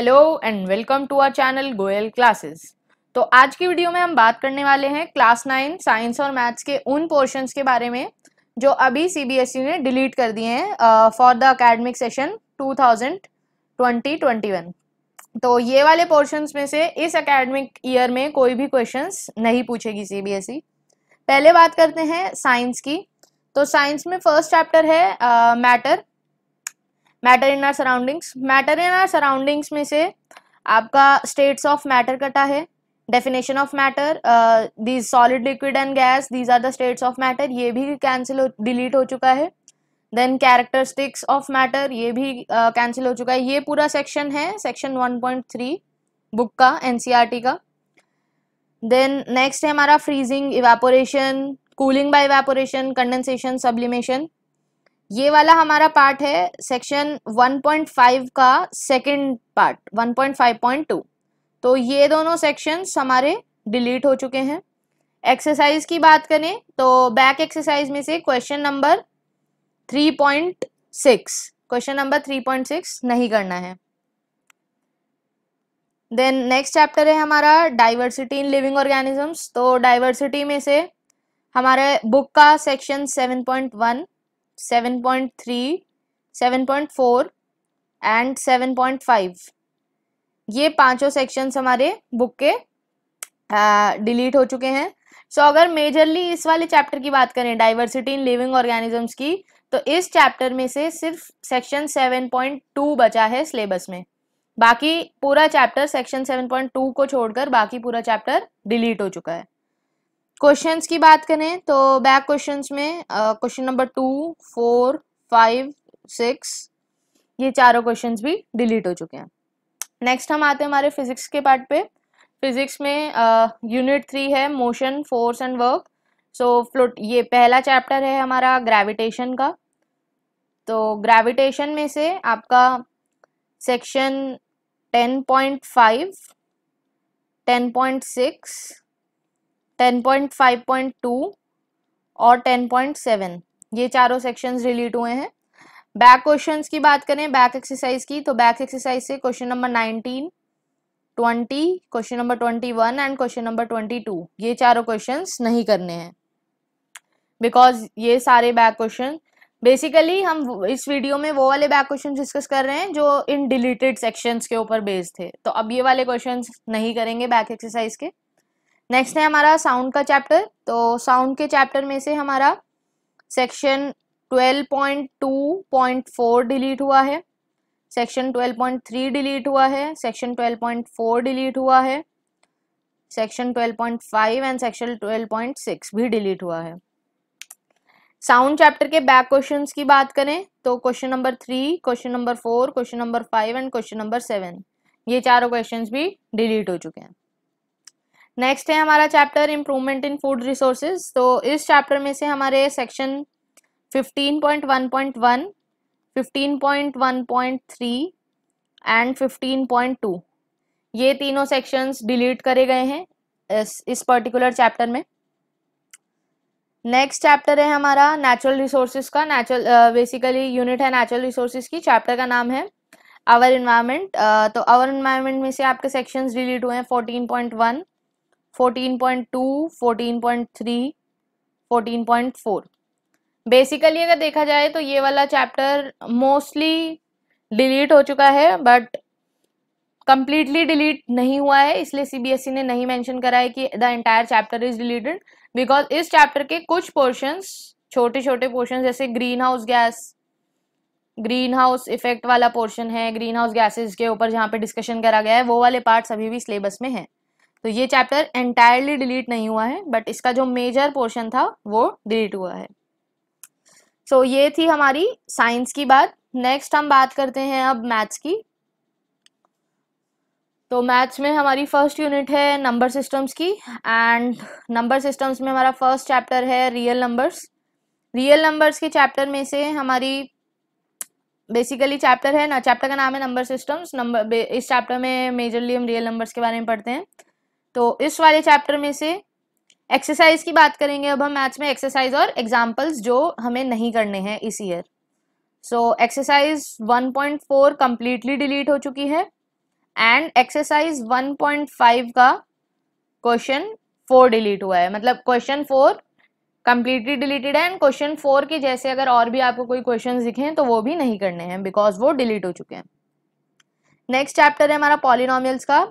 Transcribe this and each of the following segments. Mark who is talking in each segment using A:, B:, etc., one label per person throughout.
A: Hello and welcome to our channel Goyal classes तो आज की वीडियो में हम बात करने वाले हैं क्लास नाइन साइंस और मैथ्स के उन पोर्शंस के बारे में जो अभी सीबीएसई e ने डिलीट कर दिए हैं फॉर द अकेडमिक सेशन 2020-21 तो ये वाले पोर्शंस में से इस अकेडमिक ईयर में कोई भी क्वेश्चंस नहीं पूछेगी सी e. पहले बात करते हैं साइंस की तो साइंस में फर्स्ट चैप्टर है matter uh, matter in our surroundings matter in our surroundings में से आपका स्टेट्स ऑफ मैटर कटा है definition of matter these solid liquid and gas these are the states of matter ये भी कैंसिल डिलीट हो चुका है देन कैरेक्टरिस्टिक्स ऑफ मैटर ये भी कैंसिल uh, हो चुका है ये पूरा सेक्शन है सेक्शन 1.3 बुक का एनसीईआरटी e का देन नेक्स्ट है हमारा freezing evaporation cooling by evaporation condensation sublimation ये वाला हमारा पार्ट है सेक्शन 1.5 का सेकंड पार्ट 1.5.2 तो ये दोनों सेक्शंस हमारे डिलीट हो चुके हैं एक्सरसाइज की बात करें तो बैक एक्सरसाइज में से क्वेश्चन नंबर 3.6 क्वेश्चन नंबर 3.6 नहीं करना है देन नेक्स्ट चैप्टर है हमारा डाइवर्सिटी इन लिविंग ऑर्गेनिजम्स तो डाइवर्सिटी में से हमारे बुक का section seven seven point three seven point four and seven point five ये पांचों सेक्शंस हमारे बुक के डिलीट हो चुके हैं सो so, अगर मेजरली इस वाले चैप्टर की बात करें डाइवर्सिटी इन लिविंग ऑर्गेनिजम्स की तो इस चैप्टर में से सिर्फ सेक्शन 7.2 बचा है सिलेबस में बाकी पूरा चैप्टर सेक्शन 7.2 को छोड़कर बाकी पूरा चैप्टर डिलीट हो चुका है क्वेश्चंस की बात करें तो बैक क्वेश्चंस में question number two four five six ये चारों क्वेश्चंस भी डिलीट हो चुके हैं नेक्स्ट हम आते हैं हमारे फिजिक्स के पार्ट पे फिजिक्स में यूनिट uh, थ्री है motion force and work so float ये पहला चैप्टर है हमारा ग्रेविटेशन का तो ग्रेविटेशन में से आपका section ten point five ten point six 10.5.2 और 10.7 ये चारों सेक्शंस रिलीट हुए हैं बैक क्वेश्चंस की बात करें बैक एक्सरसाइज की तो बैक एक्सरसाइज से question number 19, 20, question number 21 and question number 22 ये चारों क्वेश्चंस नहीं करने हैं बिकॉज ये सारे बैक क्वेश्चन बेसिकली हम इस वीडियो में वो वाले बैक क्वेश्चन डिस्कस कर रहे हैं जो इन डिलीटेड सेक्शंस के ऊपर बेस्ड थे तो अब ये वाले क्वेश्चंस नहीं करेंगे बैक एक्सरसाइज के नेक्स्ट है हमारा साउंड का चैप्टर तो साउंड के चैप्टर में से हमारा सेक्शन 12.2.4 डिलीट हुआ है सेक्शन 12.3 डिलीट हुआ है सेक्शन 12.4 डिलीट हुआ है सेक्शन 12.5 एंड सेक्शन 12.6 भी डिलीट हुआ है साउंड चैप्टर के बैक क्वेश्चंस की बात करें तो question number three question number four question number five and question number seven ये चारों क्वेश्चंस भी डिलीट हो चुके हैं नेक्स्ट है हमारा chapter improvement in food resources तो इस चैप्टर में से हमारे सेक्शन 15.1.1, 15.1.3 एंड 15.2 ये तीनों सेक्शंस डिलीट करे गए हैं इस इस पर्टिकुलर चैप्टर में नेक्स्ट चैप्टर है हमारा नेचुरल रिसोर्सेज का नेचुरल बेसिकली यूनिट है नेचुरल रिसोर्सेज की चैप्टर का नाम है आवर इन्वायरमेंट तो आवर इन्वायरमेंट में से आपके सेक्शंस डिलीट हुए हैं 14.1 14.4 बेसिकली अगर देखा जाए तो ये वाला चैप्टर मोस्टली डिलीट हो चुका है बट कंप्लीटली डिलीट नहीं हुआ है इसलिए सीबीएसई e ने नहीं मेंशन करा है कि the entire chapter is deleted because इस चैप्टर के कुछ पोर्शंस छोटे छोटे पोर्शन जैसे greenhouse gas greenhouse effect वाला पोर्शन है ग्रीन हाउस गैसेज के ऊपर जहाँ पे डिस्कशन करा गया है वो वाले पार्ट अभी भी सिलेबस में है तो ये चैप्टर एंटायरली डिलीट नहीं हुआ है बट इसका जो मेजर पोर्शन था वो डिलीट हुआ है सो so, ये थी हमारी साइंस की बात नेक्स्ट हम बात करते हैं अब मैथ्स की तो मैथ्स में हमारी फर्स्ट यूनिट है नंबर सिस्टम्स की एंड नंबर सिस्टम्स में हमारा फर्स्ट चैप्टर है रियल नंबर्स रियल नंबर्स के चैप्टर में से हमारी बेसिकली चैप्टर है ना चैप्टर का नाम है नंबर सिस्टम्स नंबर इस चैप्टर में मेजरली हम रियल नंबर्स के बारे में पढ़ते हैं तो इस वाले चैप्टर में से एक्सरसाइज की बात करेंगे अब हम मैथ्स में एक्सरसाइज और एग्जाम्पल्स जो हमें नहीं करने हैं इस year so exercise 1.4 completely delete हो चुकी है एंड एक्सरसाइज 1.5 का क्वेश्चन फोर डिलीट हुआ है मतलब क्वेश्चन फोर कंप्लीटली डिलीटेड है एंड क्वेश्चन फोर के जैसे अगर और भी आपको कोई क्वेश्चन दिखे तो वो भी नहीं करने हैं बिकॉज वो डिलीट हो चुके हैं नेक्स्ट चैप्टर है हमारा पॉलिनोमियल्स का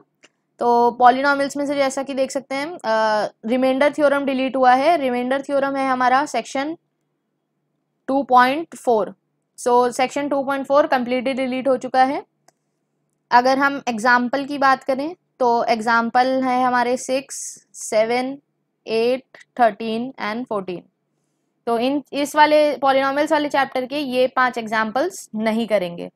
A: तो पॉलिनॉमिल्स में से जैसा कि देख सकते हैं रिमाइंडर थ्योरम डिलीट हुआ है रिमाइंडर थ्योरम है हमारा section 2.4 so section 2.4 completely delete हो चुका है अगर हम एग्जाम्पल की बात करें तो एग्जाम्पल है हमारे six seven eight thirteen and fourteen तो इन इस वाले पॉलिनॉमल्स वाले चैप्टर के ये पांच एग्जाम्पल्स नहीं करेंगे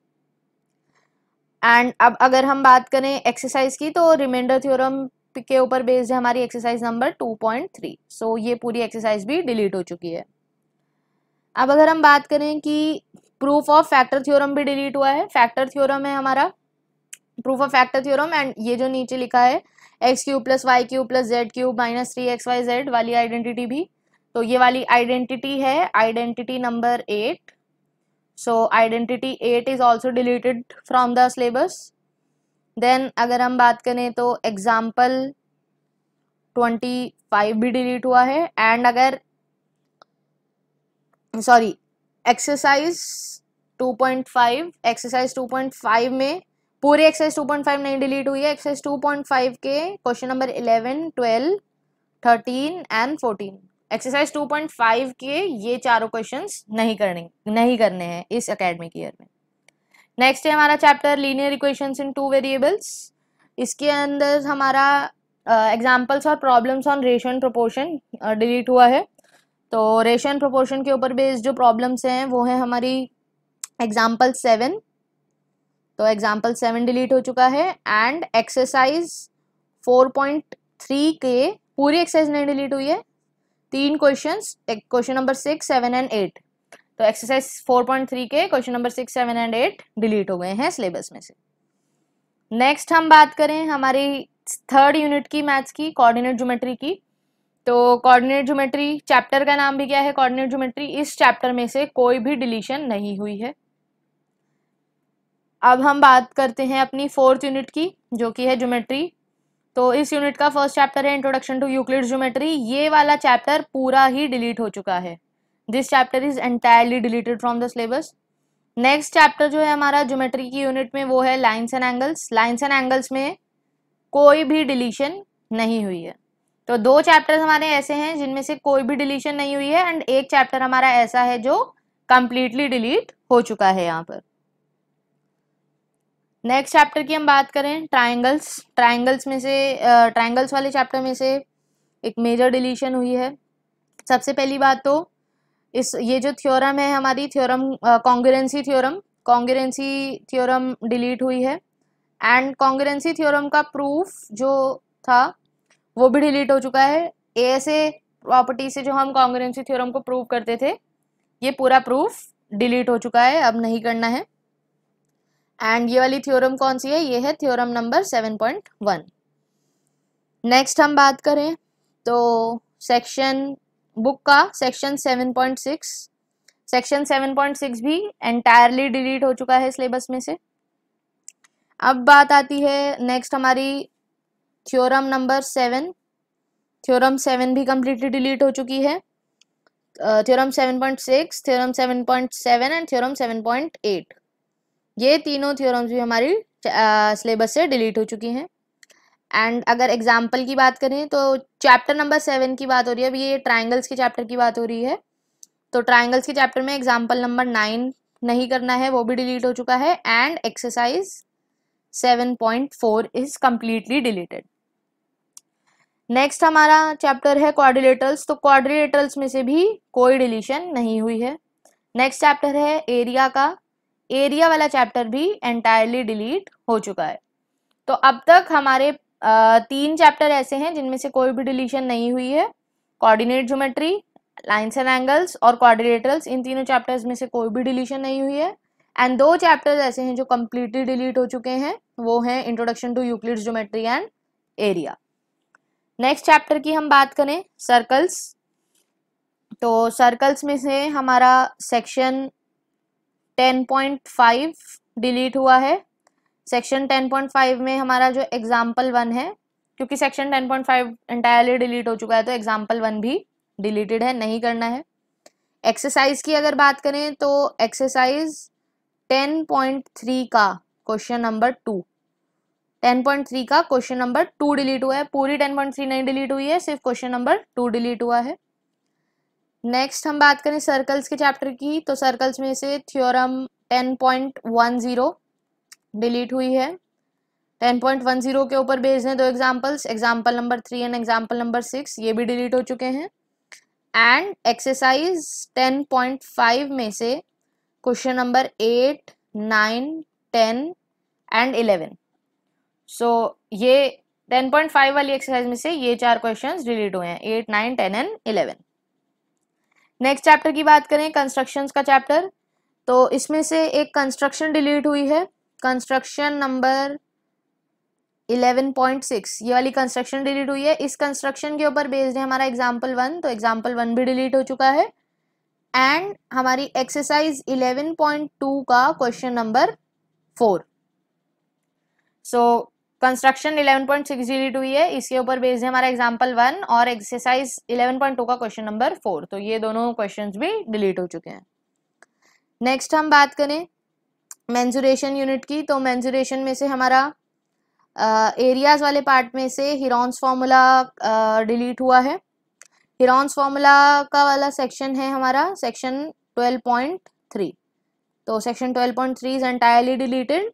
A: एंड अब अगर हम बात करें एक्सरसाइज की तो रिमाइंडर थ्योरम के ऊपर बेस्ड है हमारी exercise number two point three so ये पूरी एक्सरसाइज भी डिलीट हो चुकी है अब अगर हम बात करें कि प्रूफ ऑफ फैक्टर थ्योरम भी डिलीट हुआ है फैक्टर थ्योरम है हमारा proof of factor theorem and ये जो नीचे लिखा है x cube plus y cube plus z cube minus three x y z वाली आइडेंटिटी भी तो ये वाली आइडेंटिटी है identity number eight so identity eight is also deleted from the syllabus then अगर हम बात करें तो एग्ज़ाम्पल ट्वेंटी फाइव भी डिलीट हुआ है एंड अगर sorry exercise two point five exercise two point five में पूरी एक्सरसाइज टू पॉइंट फाइव नहीं डिलीट हुई है एक्सरसाइज टू पॉइंट फाइव के question number eleven twelve thirteen and fourteen exercise 2.5 के ये चारों क्वेश्चंस नहीं करने नहीं करने हैं इस अकेडमिक ईयर में नेक्स्ट है हमारा chapter linear equations in two variables इसके अंदर हमारा एग्जाम्पल्स और प्रॉब्लम्स ऑन रेशन प्रोपोर्शन डिलीट हुआ है तो रेशन प्रोपोर्शन के ऊपर बेस्ड जो प्रॉब्लम्स हैं वो है हमारी एग्जाम्पल सेवन तो एग्जाम्पल सेवन डिलीट हो चुका है and exercise four point three के पूरी एक्सरसाइज नहीं डिलीट हुई है तीन question question number six seven and eight तो एक्सरसाइज फोर पॉइंट थ्री के question number six seven and eight delete हो गए हैं सिलेबस में से नेक्स्ट हम बात करें हमारी थर्ड यूनिट की मैथ्स की कोऑर्डिनेट ज्योमेट्री की तो कोऑर्डिनेट ज्योमेट्री चैप्टर का नाम भी क्या है कोऑर्डिनेट ज्योमेट्री इस चैप्टर में से कोई भी डिलीशन नहीं हुई है अब हम बात करते हैं अपनी फोर्थ यूनिट की जो कि है ज्योमेट्री तो इस यूनिट का फर्स्ट चैप्टर है इंट्रोडक्शन टू यूक्लिड ज्योमेट्री ये वाला चैप्टर पूरा ही डिलीट हो चुका है this chapter is entirely deleted from the syllabus next chapter जो है हमारा ज्योमेट्री की यूनिट में वो है lines and angles lines and angles में कोई भी डिलीशन नहीं हुई है तो दो चैप्टर हमारे ऐसे हैं जिनमें से कोई भी डिलीशन नहीं हुई है एंड एक चैप्टर हमारा ऐसा है जो कम्प्लीटली डिलीट हो चुका है यहाँ पर नेक्स्ट चैप्टर की हम बात करें ट्राइंगल्स ट्राइंगल्स में से ट्राइंगल्स वाले चैप्टर में से एक मेजर डिलीशन हुई है सबसे पहली बात तो इस ये जो थ्योरम है हमारी theorem congruency theorem congruency theorem delete हुई है एंड कॉन्ग्रेंसी थ्योरम का प्रूफ जो था वो भी डिलीट हो चुका है ए प्रॉपर्टी से जो हम कॉन्ग्रेंसी थ्योरम को प्रूव करते थे ये पूरा प्रूफ डिलीट हो चुका है अब नहीं करना है एंड ये वाली थ्योरम कौन सी है ये है theorem number seven point one next हम बात करें तो सेक्शन बुक का section seven point six section seven point six भी एंटायरली डिलीट हो चुका है सिलेबस में से अब बात आती है नेक्स्ट हमारी theorem number seven theorem seven भी कम्प्लीटली डिलीट हो चुकी है theorem seven point six theorem seven point seven and theorem seven point eight ये तीनों थियोरम्स भी हमारी सिलेबस से डिलीट हो चुकी हैं एंड अगर एग्जाम्पल की बात करें तो चैप्टर नंबर सेवन की बात हो रही है अब ये ट्राइंगल्स के चैप्टर की बात हो रही है तो ट्राइंगल्स के चैप्टर में एग्जाम्पल नंबर नाइन नहीं करना है वो भी डिलीट हो चुका है and exercise seven point four is completely deleted next हमारा चैप्टर है क्वाड्रिलेटरल्स तो क्वाड्रिलेटरल्स में से भी कोई डिलीशन नहीं हुई है नेक्स्ट चैप्टर है एरिया का एरिया वाला चैप्टर भी एंटायरली डिलीट हो चुका है तो अब तक हमारे तीन चैप्टर ऐसे हैं जिनमें से कोई भी डिलीशन नहीं हुई है coordinate geometry lines and angles और कोऑर्डिनेटर्स इन तीनों चैप्टर्स में से कोई भी डिलीशन नहीं हुई है एंड दो चैप्टर्स ऐसे हैं जो कम्प्लीटली डिलीट हो चुके हैं वो हैं introduction to Euclid geometry and area next chapter की हम बात करें सर्कल्स तो सर्कल्स में से हमारा सेक्शन 10.5 डिलीट हुआ है सेक्शन 10.5 में हमारा जो एग्जाम्पल वन है क्योंकि सेक्शन 10.5 एंटायरली डिलीट हो चुका है तो एग्जाम्पल वन भी डिलीटेड है नहीं करना है एक्सरसाइज की अगर बात करें तो एक्सरसाइज 10.3 का क्वेश्चन नंबर टू 10.3 का क्वेश्चन नंबर टू डिलीट हुआ है पूरी 10.3 नहीं डिलीट हुई है सिर्फ क्वेश्चन नंबर टू डिलीट हुआ है नेक्स्ट हम बात करें सर्कल्स के चैप्टर की तो सर्कल्स में से थ्योरम 10.10 डिलीट हुई है 10.10 के ऊपर बेस्ड दें दो examples example number three and example number six ये भी डिलीट हो चुके हैं एंड एक्सरसाइज 10.5 में से question number eight nine ten and eleven so ये 10.5 वाली एक्सरसाइज में से ये चार क्वेश्चंस डिलीट हुए हैं eight nine ten and eleven next chapter की बात करें कंस्ट्रक्शन का चैप्टर तो इसमें से एक कंस्ट्रक्शन डिलीट हुई है कंस्ट्रक्शन नंबर 11.6 ये वाली कंस्ट्रक्शन डिलीट हुई है इस कंस्ट्रक्शन के ऊपर बेस्ड है हमारा एग्जाम्पल वन तो एग्जाम्पल वन भी डिलीट हो चुका है एंड हमारी एक्सरसाइज 11.2 का question number four so construction point six 11.6 हुई है इसके ऊपर बेस्ड है हमारा एग्जाम्पल वन और एक्सरसाइज 11.2 का क्वेश्चन नंबर फोर तो ये दोनों क्वेश्चन भी डिलीट हो चुके हैं नेक्स्ट हम बात करें मैंजुरेशन यूनिट की तो मैंजुरेशन में से हमारा एरियाज uh, वाले पार्ट में से हिरॉन्स फॉर्मूला डिलीट हुआ है हिरॉन्स फॉर्मूला का वाला सेक्शन है हमारा सेक्शन 12.3 तो section twelve point three is entirely deleted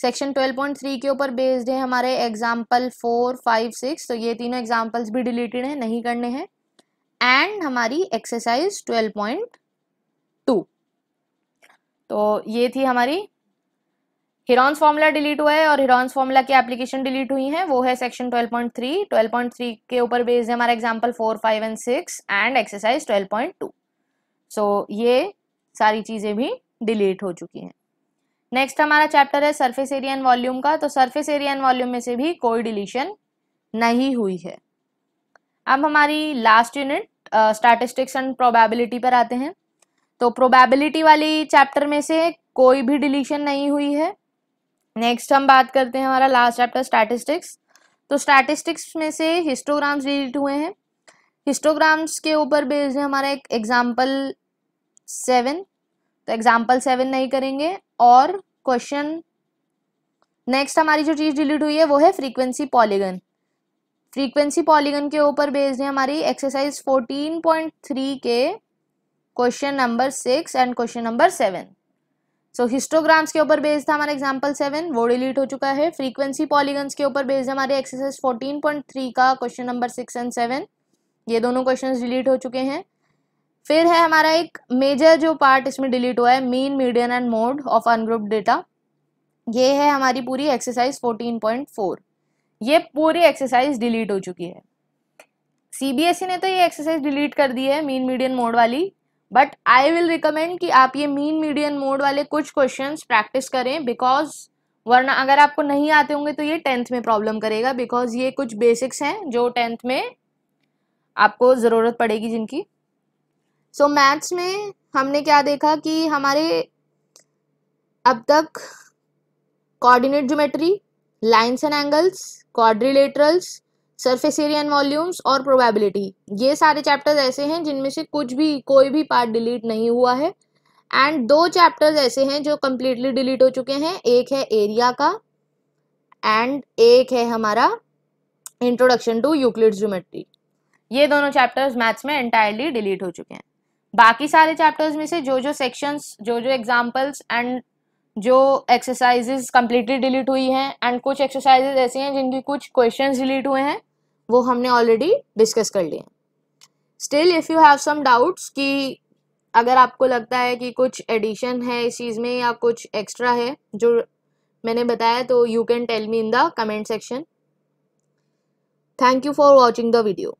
A: section 12.3 के ऊपर बेस्ड है हमारे एग्जाम्पल फोर फाइव सिक्स तो ये तीनों एग्जाम्पल्स भी डिलीटेड हैं नहीं करने हैं एंड हमारी एक्सरसाइज 12.2 तो ये थी हमारी हिरॉन्स फॉर्मूला डिलीट हुआ है और हिरॉन्स फॉर्मूला की एप्लीकेशन डिलीट हुई है वो है सेक्शन 12.3 12.3 के ऊपर बेस्ड है हमारा example four five and six and exercise twelve so ये सारी चीज़ें भी डिलीट हो चुकी हैं नेक्स्ट हमारा चैप्टर है सरफेस एरिया एंड वॉल्यूम का तो सरफेस एरिया एंड वॉल्यूम में से भी कोई डिलीशन नहीं हुई है अब हमारी last unit statistics and probability पर आते हैं तो प्रोबेबिलिटी वाली चैप्टर में से कोई भी डिलीशन नहीं हुई है नेक्स्ट हम बात करते हैं हमारा लास्ट चैप्टर स्टैटिस्टिक्स तो स्टैटिस्टिक्स में से हिस्टोग्राम्स डिलीट हुए हैं हिस्टोग्राम्स के ऊपर बेस्ड है हमारा एक एग्जाम्पल सेवन तो एग्जाम्पल सेवन नहीं करेंगे और क्वेश्चन नेक्स्ट हमारी जो चीज़ डिलीट हुई है वो है फ्रीक्वेंसी पॉलीगन फ्रीक्वेंसी पॉलीगन के ऊपर बेस्ड है हमारी एक्सरसाइज 14.3 के question number six and question number seven so histograms के ऊपर बेस्ड था हमारा एग्जांपल सेवन वो डिलीट हो चुका है फ्रीक्वेंसी पॉलीगन्स के ऊपर बेस्ड हमारे एक्सरसाइज 14.3 का question number six and seven ये दोनों क्वेश्चन डिलीट हो चुके हैं फिर है हमारा एक मेजर जो पार्ट इसमें डिलीट हुआ है mean median and mode of ungroup data ये है हमारी पूरी एक्सरसाइज 14.4 ये पूरी एक्सरसाइज डिलीट हो चुकी है सीबीएसई e ने तो ये एक्सरसाइज डिलीट कर दी है मीन मीडियन मोड वाली बट आई विल रिकमेंड कि आप ये मीन मीडियन मोड वाले कुछ क्वेश्चन प्रैक्टिस करें बिकॉज वरना अगर आपको नहीं आते होंगे तो ये टेंथ में प्रॉब्लम करेगा बिकॉज ये कुछ बेसिक्स हैं जो टेंथ में आपको ज़रूरत पड़ेगी जिनकी सो so, मैथ्स में हमने क्या देखा कि हमारे अब तक coordinate geometry lines and angles quadrilaterals surface area and volumes और प्रोबेबिलिटी ये सारे चैप्टर्स ऐसे हैं जिनमें से कुछ भी कोई भी पार्ट डिलीट नहीं हुआ है एंड दो चैप्टर्स ऐसे हैं जो कम्प्लीटली डिलीट हो चुके हैं एक है एरिया का एंड एक है हमारा इंट्रोडक्शन टू यूक्लिड ज्योमेट्री ये दोनों चैप्टर्स मैथ्स में एंटायरली डिलीट हो चुके हैं बाकी सारे चैप्टर्स में से जो जो सेक्शंस जो जो एग्जांपल्स एंड जो एक्सरसाइजेस कम्प्लीटली डिलीट हुई हैं एंड कुछ एक्सरसाइजेस ऐसे हैं जिनकी कुछ क्वेश्चंस डिलीट हुए हैं वो हमने ऑलरेडी डिस्कस कर लिए still if you have some doubts कि अगर आपको लगता है कि कुछ एडिशन है इस चीज़ में या कुछ एक्स्ट्रा है जो मैंने बताया तो you can tell me in the comment section thank you for watching the video